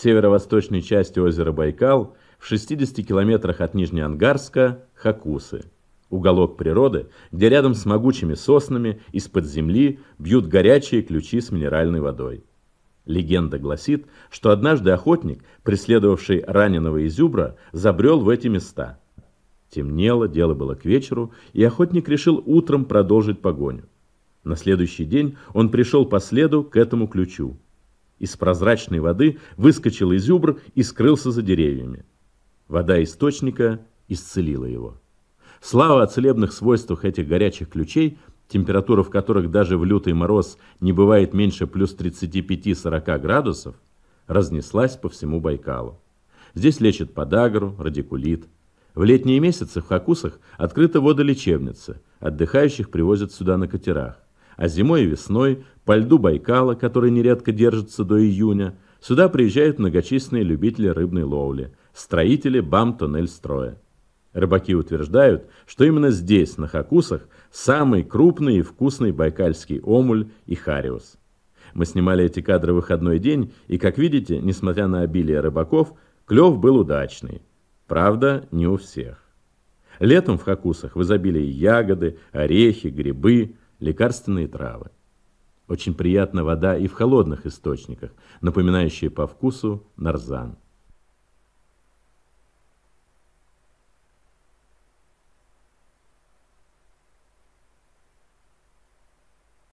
северо-восточной части озера Байкал, в 60 километрах от Нижнеангарска – Хакусы. Уголок природы, где рядом с могучими соснами из-под земли бьют горячие ключи с минеральной водой. Легенда гласит, что однажды охотник, преследовавший раненого изюбра, забрел в эти места. Темнело, дело было к вечеру, и охотник решил утром продолжить погоню. На следующий день он пришел по следу к этому ключу из прозрачной воды выскочил изюбр и скрылся за деревьями. Вода источника исцелила его. Слава о целебных свойствах этих горячих ключей, температура в которых даже в лютый мороз не бывает меньше плюс 35-40 градусов, разнеслась по всему Байкалу. Здесь лечат подагру, радикулит. В летние месяцы в Хакусах открыта водолечебница, отдыхающих привозят сюда на катерах а зимой и весной по льду Байкала, который нередко держится до июня, сюда приезжают многочисленные любители рыбной ловли, строители БАМ-тоннель-строя. Рыбаки утверждают, что именно здесь, на Хакусах, самый крупный и вкусный байкальский омуль и хариус. Мы снимали эти кадры в выходной день, и, как видите, несмотря на обилие рыбаков, клев был удачный. Правда, не у всех. Летом в Хакусах в изобилии ягоды, орехи, грибы – лекарственные травы. Очень приятна вода и в холодных источниках, напоминающая по вкусу нарзан.